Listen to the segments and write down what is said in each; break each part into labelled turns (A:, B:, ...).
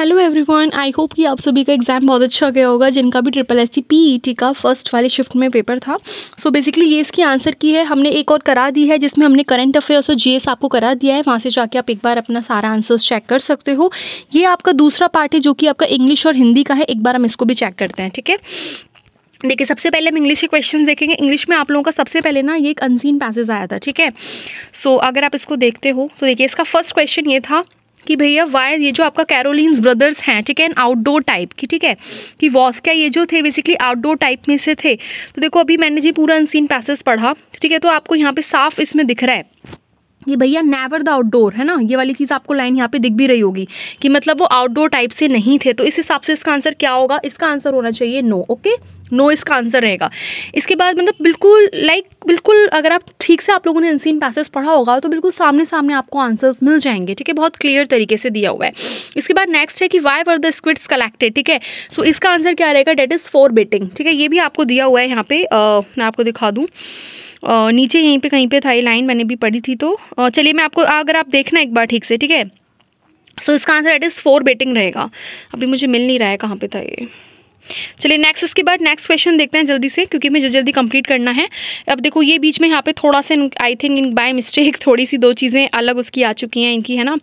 A: Hello everyone I hope कि आप सभी का एग्ज़ाम बहुत अच्छा गया होगा जिनका भी ट्रिपल एस सी का फर्स्ट वाले शिफ्ट में पेपर था सो so बेसिकली ये इसकी आंसर की है हमने एक और करा दी है जिसमें हमने करंट अफेयर्स और जीएस आपको करा दिया है वहाँ से जाके आप एक बार अपना सारा आंसर्स चेक कर सकते हो ये आपका दूसरा पार्ट है जो कि आपका इंग्लिश और हिंदी का है एक बार हम इसको भी चेक करते हैं ठीक है देखिए सबसे पहले हम इंग्लिश के क्वेश्चंस देखेंगे इंग्लिश में आप लोगों का सबसे पहले ना ये एक अनसीन पैसेज आया था ठीक है सो अगर आप इसको देखते हो तो देखिए इसका फर्स्ट क्वेश्चन ये था कि भैया वाई ये जो आपका कैरोलिन ब्रदर्स हैं ठीक है एन आउटडोर टाइप की ठीक है कि वॉस्का ये जो थे बेसिकली आउटडोर टाइप में से थे तो देखो अभी मैंने जी पूरा अनसीन पैसेज पढ़ा ठीक है तो आपको यहाँ पे साफ इसमें दिख रहा है ये भैया नेवर द आउटडोर है ना ये वाली चीज़ आपको लाइन यहाँ पे दिख भी रही होगी कि मतलब वो आउटडोर टाइप से नहीं थे तो इस हिसाब से इसका आंसर क्या होगा इसका आंसर होना चाहिए नो ओके नो इसका आंसर रहेगा इसके बाद मतलब बिल्कुल लाइक बिल्कुल अगर आप ठीक से आप लोगों ने अनसीन पैसेज पढ़ा होगा तो बिल्कुल सामने सामने आपको आंसर्स मिल जाएंगे ठीक है बहुत क्लियर तरीके से दिया हुआ है इसके बाद नेक्स्ट है कि why were the squids collected ठीक है सो इसका आंसर क्या रहेगा डेट इज़ फोर बेटिंग ठीक है ये भी आपको दिया हुआ है यहाँ पे मैं आपको दिखा दूँ नीचे यहीं पर कहीं पर था ये लाइन मैंने भी पढ़ी थी तो चलिए मैं आपको अगर आप देखना एक बार ठीक से ठीक है सो इसका answer that is for betting रहेगा अभी मुझे मिल नहीं रहा है कहाँ पर था ये चलिए नेक्स्ट उसके बाद नेक्स्ट क्वेश्चन देखते हैं जल्दी से क्योंकि मुझे जल्दी कंप्लीट करना है अब देखो ये बीच में यहाँ पे थोड़ा सा I think in by mistake थोड़ी सी दो चीज़ें अलग उसकी आ चुकी हैं इनकी है ना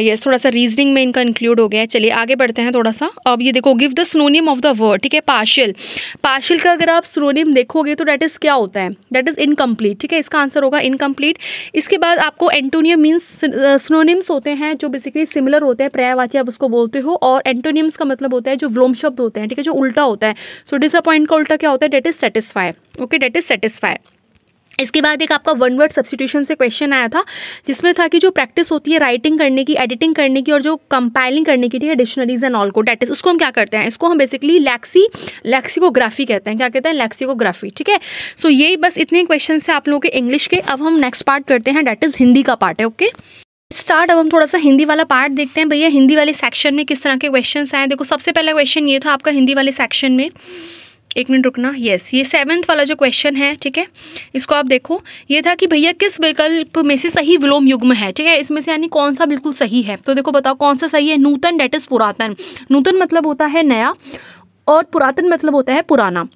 A: यस थोड़ा सा रीजनिंग में इनका इंक्लूड हो गया है चलिए आगे बढ़ते हैं थोड़ा सा अब ये देखो give the synonym of the word ठीक है पार्शियल पार्शियल का अगर आप स्नोनियम देखोगे तो डैट इज़ क्या होता है डैट इज़ इनकम्प्लीट ठीक है इसका आंसर होगा इनकम्प्लीट इसके बाद आपको एंटोनियम मीन्स स्नोनियम्स होते हैं जो बेसिकली सिमिलर होते हैं प्रयावाची आप उसको बोलते हो और एंटोनियम्स का मतलब होता है जो व्लोम शब्द होते हैं ठीक है जो उल्टा होता है सो so, डिसअपॉइंट का उल्टा क्या होता है that is satisfy okay that is satisfy इसके बाद एक आपका वन वर्ड सब्सिट्यूशन से क्वेश्चन आया था जिसमें था कि जो प्रैक्टिस होती है राइटिंग करने की एडिटिंग करने की और जो कंपाइलिंग करने की ठीक डिक्शनरीज एंड ऑल को डेट इज उसको हम क्या करते हैं इसको हम बेसिकली लैक्सी लैक्सिकोग्राफी कहते हैं क्या कहते हैं लैक्सिकोग्राफी ठीक है सो so, यही बस इतने क्वेश्चन थे आप लोगों के इंग्लिश के अब हम नेक्स्ट पार्ट करते हैं डेट इज़ हिंदी का पार्ट है ओके okay? स्टार्ट अब हम थोड़ा सा हिंदी वाला पार्ट देखते हैं भैया हिंदी वाले सेक्शन में किस तरह के क्वेश्चन आए देखो सबसे पहला क्वेश्चन ये था आपका हिंदी वाले सेक्शन में एक मिनट रुकना यस ये सेवन्थ वाला जो क्वेश्चन है ठीक है इसको आप देखो ये था कि भैया किस विकल्प में से सही विलोम युग्म है ठीक है इसमें से यानी कौन सा बिल्कुल सही है तो देखो बताओ कौन सा सही है नूतन डेट इज़ पुरातन नूतन मतलब होता है नया और पुरातन मतलब होता है पुराना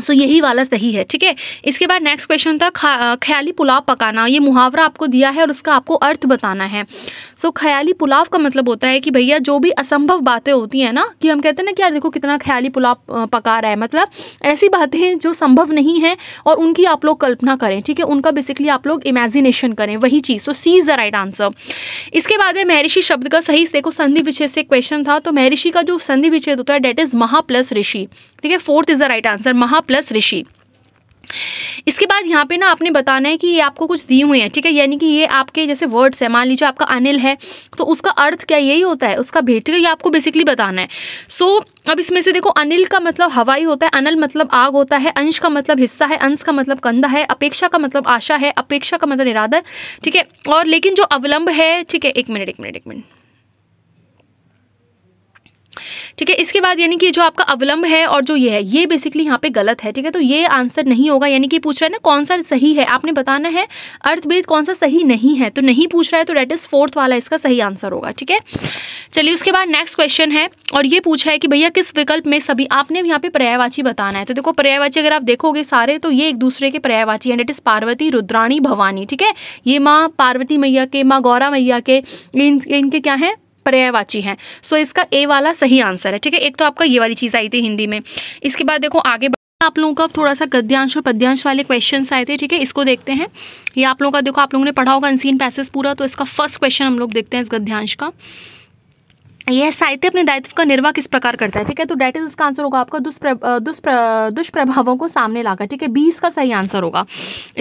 A: सो so, यही वाला सही है ठीक है इसके बाद नेक्स्ट क्वेश्चन था ख्याली पुलाव पकाना ये मुहावरा आपको दिया है और उसका आपको अर्थ बताना है सो so, ख्याली पुलाव का मतलब होता है कि भैया जो भी असंभव बातें होती हैं ना कि हम कहते हैं ना कि यार देखो कितना ख्याली पुलाव पका रहा है मतलब ऐसी बातें जो संभव नहीं है और उनकी आप लोग कल्पना करें ठीक है उनका बेसिकली आप लोग इमेजिनेशन करें वही चीज़ so C is the right answer इसके बाद है महर्षि शब्द का सही देखो संधि विच्छेद से क्वेश्चन था तो महर्षि का जो संधि विच्छेद होता है डेट इज़ महा प्लस ऋषि ठीक है fourth is the right answer महा प्लस ऋषि इसके बाद यहाँ पे ना आपने बताना है कि ये आपको कुछ दिए हुए हैं ठीक है यानी कि ये आपके जैसे वर्ड्स है मान लीजिए आपका अनिल है तो उसका अर्थ क्या यही होता है उसका भेट ये आपको बेसिकली बताना है सो so, अब इसमें से देखो अनिल का मतलब हवाई होता है अनिल मतलब आग होता है अंश का मतलब हिस्सा है अंश का मतलब कंधा है अपेक्षा का मतलब आशा है अपेक्षा का मतलब इरादा ठीक है और लेकिन जो अवलंब है ठीक है एक मिनट एक मिनट एक मिनट ठीक है इसके बाद यानी कि जो आपका अवलंब है और जो ये है ये बेसिकली यहाँ पे गलत है ठीक है तो ये आंसर नहीं होगा यानी कि पूछ रहा है ना कौन सा सही है आपने बताना है अर्थभेद कौन सा सही नहीं है तो नहीं पूछ रहा है तो डेट इज़ फोर्थ वाला इसका सही आंसर होगा ठीक है चलिए उसके बाद नेक्स्ट क्वेश्चन है और ये पूछा है कि भैया किस विकल्प में सभी आपने यहाँ पे पर्यायवाची बताना है तो देखो पर्यायवाची अगर आप देखोगे सारे तो ये एक दूसरे के पर्यायवाची है डेट इज़ पार्वती रुद्राणी भवानी ठीक है ये माँ पार्वती मैया के माँ गौरा मैया के इन इनके क्या है पर्यायवाची हैं सो इसका ए वाला सही आंसर है ठीक है एक तो आपका ये वाली चीज़ आई थी हिंदी में इसके बाद देखो आगे आप लोगों का थोड़ा सा गद्यांश और पद्यांश वाले क्वेश्चन आए थे ठीक है इसको देखते हैं ये आप लोगों का देखो आप लोगों ने पढ़ा होगा अनसीन पैसेज पूरा तो इसका फर्स्ट क्वेश्चन हम लोग देखते हैं इस गद्यांश का यह साहित्य अपने दायित्व का निर्वाह किस प्रकार करता है ठीक है तो डेट इज उसका आंसर होगा आपका दुष्प्र दुष्प्र दुष्प्रभावों को सामने लाकर ठीक है बीस का सही आंसर होगा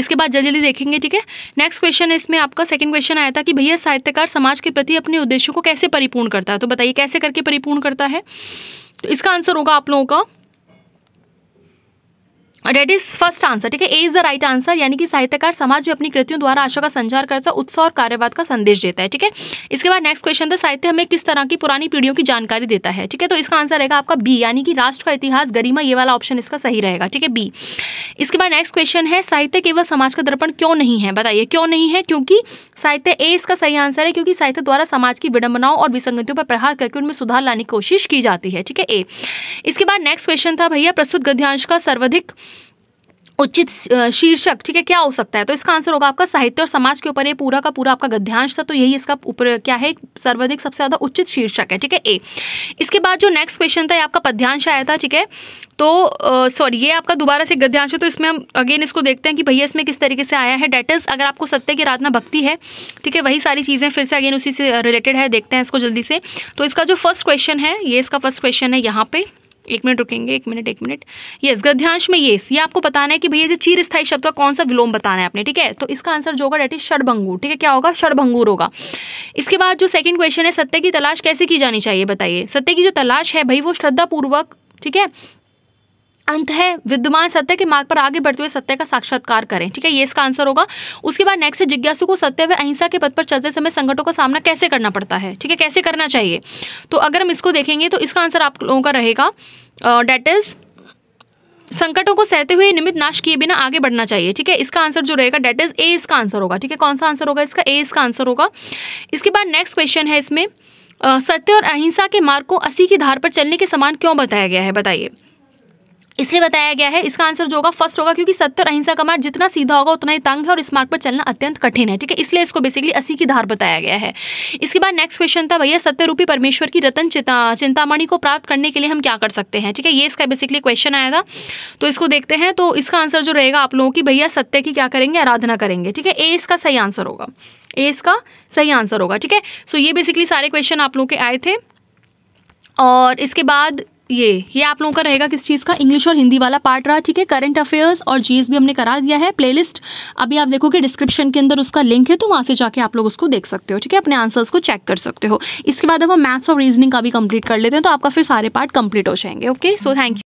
A: इसके बाद जल्दी देखेंगे ठीक है नेक्स्ट क्वेश्चन इसमें आपका सेकंड क्वेश्चन आया था कि भैया साहित्यकार समाज के प्रति अपने उद्देश्यों को कैसे परिपूर्ण करता है तो बताइए कैसे करके परिपूर्ण करता है तो इसका आंसर होगा आप लोगों का डेट इज फर्स्ट आंसर ठीक है A is the right answer यानी कि साहित्यकार समाज में अपनी कृतियों द्वारा आशा का संचार करता है उत्साह और कार्यवाद का संदेश देता है ठीक है इसके बाद नेक्स्ट क्वेश्चन था साहित्य हमें किस तरह की पुरानी पीढ़ियों की जानकारी देता है ठीक है तो इसका आंसर रहेगा आपका बी यानी कि राष्ट्र का इतिहास गरिमा ये वाला ऑप्शन इसका सही रहेगा ठीक है बी इसके बाद नेक्स्ट क्वेश्चन है साहित्य केवल समाज का दर्पण क्यों नहीं है बताइए क्यों नहीं है क्योंकि साहित्य ए इसका सही आंसर है क्योंकि साहित्य द्वारा समाज की विडंबनाओं और विसंगतियों पर प्रहार करके उनमें सुधार लाने की कोशिश की जाती है ठीक है ए इसके बाद नेक्स्ट क्वेश्चन था भैया प्रस्तुत गद्यांश का सर्वाधिक उचित शीर्षक ठीक है क्या हो सकता है तो इसका आंसर होगा आपका साहित्य और समाज के ऊपर ये पूरा का पूरा आपका गद्यांश था तो यही इसका ऊपर क्या है सर्वाधिक सबसे ज़्यादा उचित शीर्षक है ठीक है ए इसके बाद जो नेक्स्ट क्वेश्चन था आपका पद्यांश आया था ठीक है तो सॉरी ये आपका दोबारा से गद्यांश है तो इसमें हम अगेन इसको देखते हैं कि भैया इसमें किस तरीके से आया है डेट इज़ अगर आपको सत्य की आराधना भक्ति है ठीक है वही सारी चीज़ें फिर से अगेन उसी से रिलेटेड है देखते हैं इसको जल्दी से तो इसका जो फर्स्ट क्वेश्चन है ये इसका फर्स्ट क्वेश्चन है यहाँ पे एक मिनट रुकेंगे एक मिनट एक मिनट यस गध्यांश में येस ये आपको बताना है कि भैया जो चीर स्थायी शब्द का कौन सा विलोम बताना है आपने ठीक है तो इसका आंसर जो होगा डेट इज षडभंगूर ठीक है क्या होगा षडभंगूर होगा इसके बाद जो सेकंड क्वेश्चन है सत्य की तलाश कैसे की जानी चाहिए बताइए सत्य की जो तलाश है भाई वो श्रद्धापूर्वक ठीक है अंत है विद्यमान सत्य के मार्ग पर आगे बढ़ते हुए सत्य का साक्षात्कार करें ठीक है ये इसका आंसर होगा उसके बाद नेक्स्ट है जिज्ञासु को सत्य व अहिंसा के पद पर चलते समय संकटों का सामना कैसे करना पड़ता है ठीक है कैसे करना चाहिए तो अगर हम इसको देखेंगे तो इसका आंसर आप लोगों का रहेगा डेट इज संकटों को सहते हुए निमित नाश किए बिना आगे बढ़ना चाहिए ठीक है इसका आंसर जो रहेगा डेट इज ए इसका आंसर होगा ठीक है कौन सा आंसर होगा इसका ए इसका आंसर होगा इसके बाद नेक्स्ट क्वेश्चन है इसमें सत्य और अहिंसा के मार्ग को असी की धार पर चलने के समान क्यों बताया गया है बताइए इसलिए बताया गया है इसका आंसर जो होगा फर्स्ट होगा क्योंकि सत्तर अहिंसा का मार्ग जितना सीधा होगा उतना ही तंग है और इस मार्ग पर चलना अत्यंत कठिन है ठीक है इसलिए इसको बेसिकली अस्सी की धार बताया गया है इसके बाद नेक्स्ट क्वेश्चन था भैया सत्य रूपी परमेश्वर की रतन चिंतामणि को प्राप्त करने के लिए हम क्या कर सकते हैं ठीक है ये इसका बेसिकली क्वेश्चन आया था तो इसको देखते हैं तो इसका आंसर जो रहेगा आप लोगों की भैया सत्य की क्या करेंगे आराधना करेंगे ठीक है ए इसका सही आंसर होगा ए इसका सही आंसर होगा ठीक है सो ये बेसिकली सारे क्वेश्चन आप लोगों के आए थे और इसके बाद ये ये आप लोगों का रहेगा किस चीज़ का इंग्लिश और हिंदी वाला पार्ट रहा ठीक है करंट अफेयर्स और जीएस भी हमने करा दिया है प्लेलिस्ट अभी आप देखोगे डिस्क्रिप्शन के अंदर उसका लिंक है तो वहाँ से जाके आप लोग उसको देख सकते हो ठीक है अपने आंसर्स को चेक कर सकते हो इसके बाद हम मैथ्स और रीजनिंग का भी कंप्लीट कर लेते हैं तो आपका फिर सारे पार्ट कंप्लीट हो जाएंगे ओके सो थैंक यू